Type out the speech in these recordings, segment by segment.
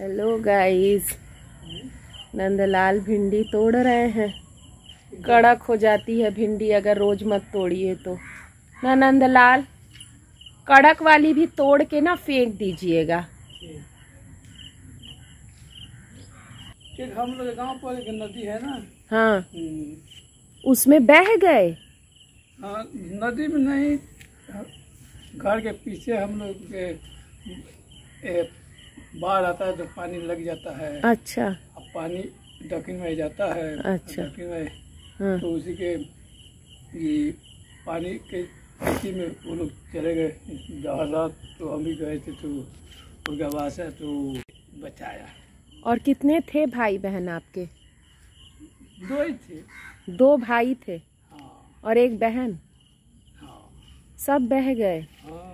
Hello guys Nandlal भिंडी तोड़ रहे हैं कड़क हो जाती है भिंडी अगर रोज मत तोड़िए तो ना नंदलाल कड़क वाली भी तोड़ के ना फेंक दीजिएगा हम लोग गांव पर नदी है ना हाँ हम्म। उसमें बह गए हाँ नदी में नहीं घर के पीछे हम लोग बाढ़ आता है तो पानी लग जाता है अच्छा अब पानी दक्षिण में जाता है तो अच्छा दक्षिण में हाँ। तो उसी के ये पानी के इसी में वो लोग चले गए जवाहरलाल तो हम भी गए थे तो उनका वास है तो बचाया और कितने थे भाई बहन आपके दो ही थे दो भाई थे हाँ। और एक बहन हाँ। सब बह गए हाँ।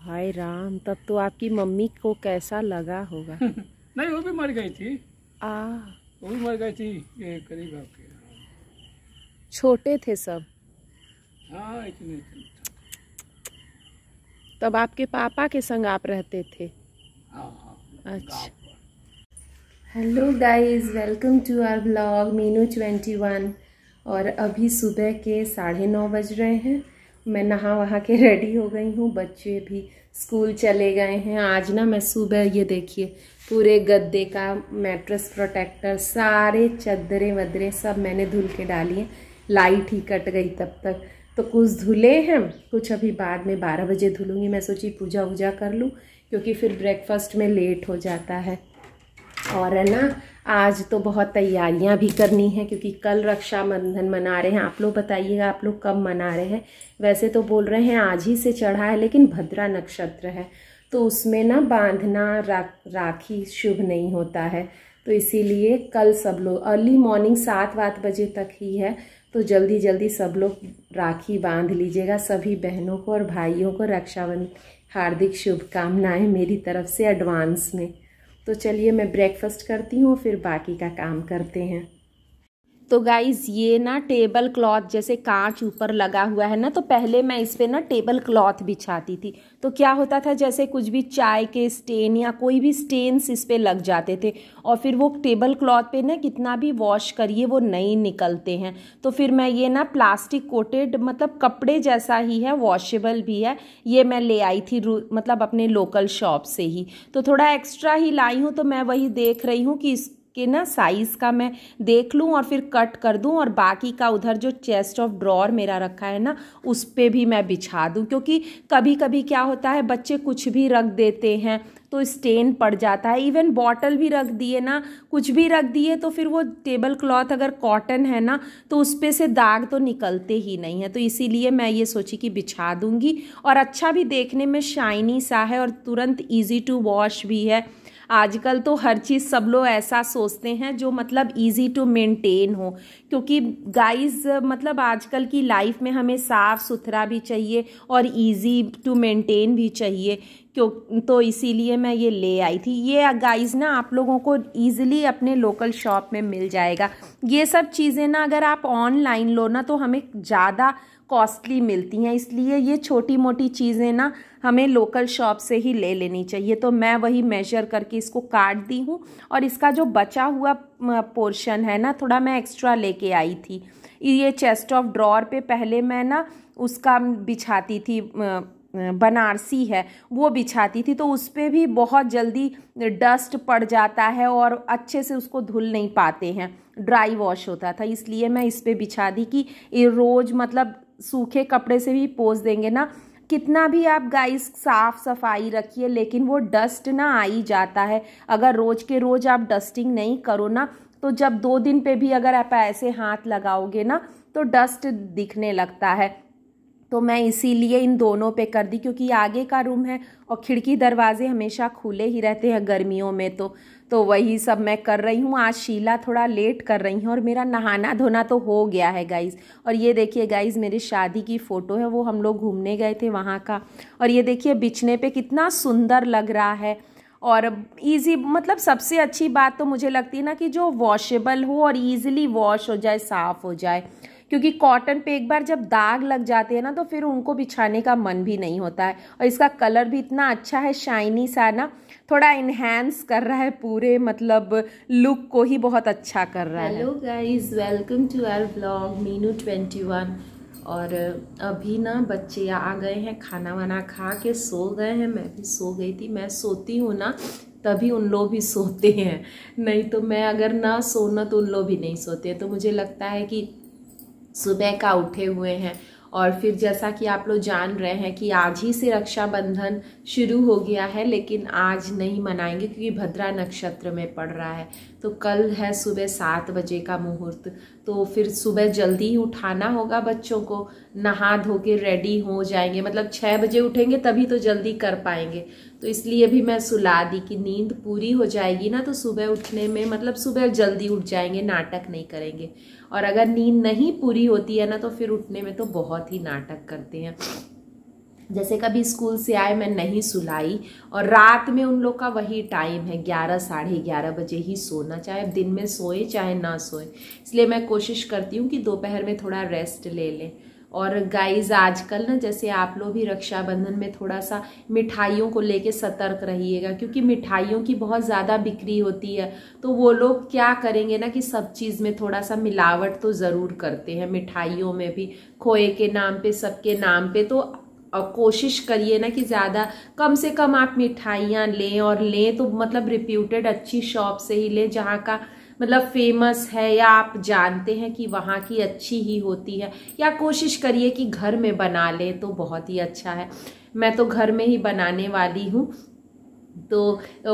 हाय राम तब तो आपकी मम्मी को कैसा लगा होगा नहीं वो भी मर गई थी आ वो भी मर गई थी ये करीब आपके छोटे थे सब हाँ इतने, इतने तब आपके पापा के संग आप रहते थे हाँ, हाँ, हाँ। अच्छा hello guys welcome to our blog Meenu twenty one और अभी सुबह के साढ़े नौ बज रहे हैं मैं नहा वहा के रेडी हो गई हूँ बच्चे भी स्कूल चले गए हैं आज ना मैं सुबह ये देखिए पूरे गद्दे का मैट्रेस प्रोटेक्टर सारे चदरे वदरे सब मैंने धुल के डाली हैं लाइट ही कट गई तब तक तो कुछ धुले हैं कुछ अभी बाद में बारह बजे धुलूँगी मैं सोची पूजा वूजा कर लूँ क्योंकि फिर ब्रेकफास्ट में लेट हो जाता है और है ना आज तो बहुत तैयारियां भी करनी है क्योंकि कल रक्षाबंधन मना रहे हैं आप लोग बताइएगा आप लोग कब मना रहे हैं वैसे तो बोल रहे हैं आज ही से चढ़ा है लेकिन भद्रा नक्षत्र है तो उसमें ना बांधना रा, राखी शुभ नहीं होता है तो इसीलिए कल सब लोग अर्ली मॉर्निंग सात वात बजे तक ही है तो जल्दी जल्दी सब लोग राखी बांध लीजिएगा सभी बहनों को और भाइयों को रक्षाबंधन हार्दिक शुभकामनाएं मेरी तरफ से एडवांस में तो चलिए मैं ब्रेकफास्ट करती हूँ फिर बाकी का काम करते हैं तो गाइज ये ना टेबल क्लॉथ जैसे कांच ऊपर लगा हुआ है ना तो पहले मैं इस पर ना टेबल क्लॉथ बिछाती थी तो क्या होता था जैसे कुछ भी चाय के स्टेन या कोई भी स्टेन्स इस पर लग जाते थे और फिर वो टेबल क्लॉथ पे ना कितना भी वॉश करिए वो नहीं निकलते हैं तो फिर मैं ये ना प्लास्टिक कोटेड मतलब कपड़े जैसा ही है वॉशेबल भी है ये मैं ले आई थी मतलब अपने लोकल शॉप से ही तो थोड़ा एक्स्ट्रा ही लाई हूँ तो मैं वही देख रही हूँ कि इस के ना साइज़ का मैं देख लूँ और फिर कट कर दूँ और बाकी का उधर जो चेस्ट ऑफ ड्रॉर मेरा रखा है ना उस पर भी मैं बिछा दूँ क्योंकि कभी कभी क्या होता है बच्चे कुछ भी रख देते हैं तो स्टेन पड़ जाता है इवन बॉटल भी रख दिए ना कुछ भी रख दिए तो फिर वो टेबल क्लॉथ अगर कॉटन है ना तो उस पर से दाग तो निकलते ही नहीं है तो इसीलिए मैं ये सोची कि बिछा दूँगी और अच्छा भी देखने में शाइनी सा है और तुरंत ईजी टू वॉश भी है आजकल तो हर चीज़ सब लोग ऐसा सोचते हैं जो मतलब ईजी टू मेंटेन हो क्योंकि गाइस मतलब आजकल की लाइफ में हमें साफ़ सुथरा भी चाहिए और ईजी टू मेंटेन भी चाहिए क्यों तो, तो इसीलिए मैं ये ले आई थी ये गाइस ना आप लोगों को ईजिली अपने लोकल शॉप में मिल जाएगा ये सब चीज़ें ना अगर आप ऑनलाइन लो ना तो हमें ज़्यादा कॉस्टली मिलती हैं इसलिए ये छोटी मोटी चीज़ें ना हमें लोकल शॉप से ही ले लेनी चाहिए तो मैं वही मेजर करके इसको काट दी हूँ और इसका जो बचा हुआ पोर्शन है ना थोड़ा मैं एक्स्ट्रा लेके आई थी ये चेस्ट ऑफ ड्रॉर पे पहले मैं ना उसका बिछाती थी बनारसी है वो बिछाती थी तो उस पर भी बहुत जल्दी डस्ट पड़ जाता है और अच्छे से उसको धुल नहीं पाते हैं ड्राई वॉश होता था इसलिए मैं इस पर बिछा दी कि रोज़ मतलब सूखे कपड़े से भी पोस देंगे ना कितना भी आप गाइस साफ़ सफाई रखिए लेकिन वो डस्ट ना आ ही जाता है अगर रोज़ के रोज़ आप डस्टिंग नहीं करो ना तो जब दो दिन पे भी अगर आप ऐसे हाथ लगाओगे ना तो डस्ट दिखने लगता है तो मैं इसीलिए इन दोनों पे कर दी क्योंकि आगे का रूम है और खिड़की दरवाजे हमेशा खुले ही रहते हैं गर्मियों में तो तो वही सब मैं कर रही हूँ आज शीला थोड़ा लेट कर रही हूँ और मेरा नहाना धोना तो हो गया है गाइज़ और ये देखिए गाइज़ मेरी शादी की फ़ोटो है वो हम लोग घूमने गए थे वहाँ का और ये देखिए बिछने पर कितना सुंदर लग रहा है और इजी मतलब सबसे अच्छी बात तो मुझे लगती है ना कि जो वॉशेबल हो और ईजिली वॉश हो जाए साफ़ हो जाए क्योंकि कॉटन पे एक बार जब दाग लग जाते हैं ना तो फिर उनको बिछाने का मन भी नहीं होता है और इसका कलर भी इतना अच्छा है शाइनी सा ना थोड़ा इन्हेंस कर रहा है पूरे मतलब लुक को ही बहुत अच्छा कर रहा है hello guys welcome to our blog Meenu twenty one और अभी ना बच्चे आ गए हैं खाना वाना खा के सो गए हैं मैं भी सो गई थी मैं सोती हूँ ना तभी उन लोग भी सोते हैं नहीं तो मैं अगर ना सोना तो उन लोग भी नहीं सोते तो मुझे लगता है कि सुबह का उठे हुए हैं और फिर जैसा कि आप लोग जान रहे हैं कि आज ही से रक्षाबंधन शुरू हो गया है लेकिन आज नहीं मनाएंगे क्योंकि भद्रा नक्षत्र में पड़ रहा है तो कल है सुबह सात बजे का मुहूर्त तो फिर सुबह जल्दी ही उठाना होगा बच्चों को नहा धो के रेडी हो जाएंगे मतलब छः बजे उठेंगे तभी तो जल्दी कर पाएंगे तो इसलिए भी मैं सुला दी कि नींद पूरी हो जाएगी ना तो सुबह उठने में मतलब सुबह जल्दी उठ जाएंगे नाटक नहीं करेंगे और अगर नींद नहीं पूरी होती है ना तो फिर उठने में तो बहुत बहुत ही नाटक करते हैं जैसे कभी स्कूल से आए मैं नहीं सुलाई और रात में उन लोग का वही टाइम है ग्यारह साढ़े ग्यारह बजे ही सोना चाहे दिन में सोए चाहे ना सोए इसलिए मैं कोशिश करती हूँ कि दोपहर में थोड़ा रेस्ट ले लें और गाइज आजकल ना जैसे आप लोग भी रक्षाबंधन में थोड़ा सा मिठाइयों को लेके सतर्क रहिएगा क्योंकि मिठाइयों की बहुत ज़्यादा बिक्री होती है तो वो लोग क्या करेंगे ना कि सब चीज़ में थोड़ा सा मिलावट तो ज़रूर करते हैं मिठाइयों में भी खोए के नाम पे सबके नाम पे तो और कोशिश करिए ना कि ज़्यादा कम से कम आप मिठाइयाँ लें और लें तो मतलब रिप्यूटेड अच्छी शॉप से ही लें जहाँ का मतलब फेमस है या आप जानते हैं कि वहाँ की अच्छी ही होती है या कोशिश करिए कि घर में बना ले तो बहुत ही अच्छा है मैं तो घर में ही बनाने वाली हूँ तो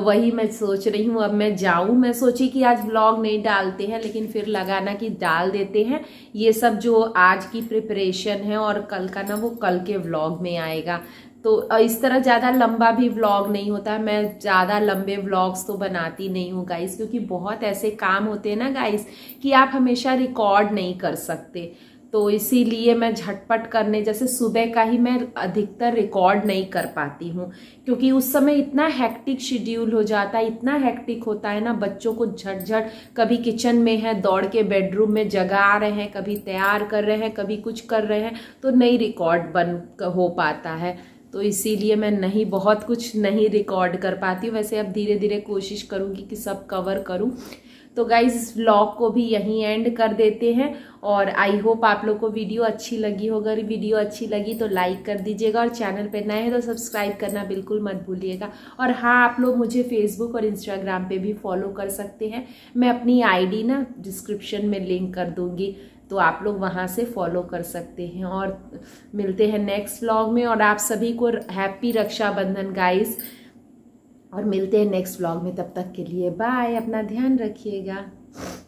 वही मैं सोच रही हूँ अब मैं जाऊँ मैं सोची कि आज व्लॉग नहीं डालते हैं लेकिन फिर लगा ना कि डाल देते हैं ये सब जो आज की प्रिपरेशन है और कल का ना वो कल के व्लॉग में आएगा तो इस तरह ज़्यादा लंबा भी व्लॉग नहीं होता मैं ज़्यादा लंबे व्लॉग्स तो बनाती नहीं हूँ गाइस क्योंकि बहुत ऐसे काम होते हैं ना गाइस कि आप हमेशा रिकॉर्ड नहीं कर सकते तो इसीलिए मैं झटपट करने जैसे सुबह का ही मैं अधिकतर रिकॉर्ड नहीं कर पाती हूँ क्योंकि उस समय इतना हैक्टिक शेड्यूल हो जाता है इतना हैक्टिक होता है ना बच्चों को झटझट कभी किचन में है दौड़ के बेडरूम में जगा रहे हैं कभी तैयार कर रहे हैं कभी कुछ कर रहे हैं तो नहीं रिकॉर्ड बन हो पाता है तो इसीलिए मैं नहीं बहुत कुछ नहीं रिकॉर्ड कर पाती वैसे अब धीरे धीरे कोशिश करूँगी कि सब कवर करूँ तो गाइज इस ब्लॉग को भी यहीं एंड कर देते हैं और आई होप आप लोग को वीडियो अच्छी लगी हो अगर वीडियो अच्छी लगी तो लाइक कर दीजिएगा और चैनल पे नए हैं तो सब्सक्राइब करना बिल्कुल मत भूलिएगा और हाँ आप लोग मुझे फेसबुक और इंस्टाग्राम पे भी फॉलो कर सकते हैं मैं अपनी आईडी ना डिस्क्रिप्शन में लिंक कर दूँगी तो आप लोग वहाँ से फॉलो कर सकते हैं और मिलते हैं नेक्स्ट व्लॉग में और आप सभी को हैप्पी रक्षाबंधन गाइस और मिलते हैं नेक्स्ट व्लॉग में तब तक के लिए बाय अपना ध्यान रखिएगा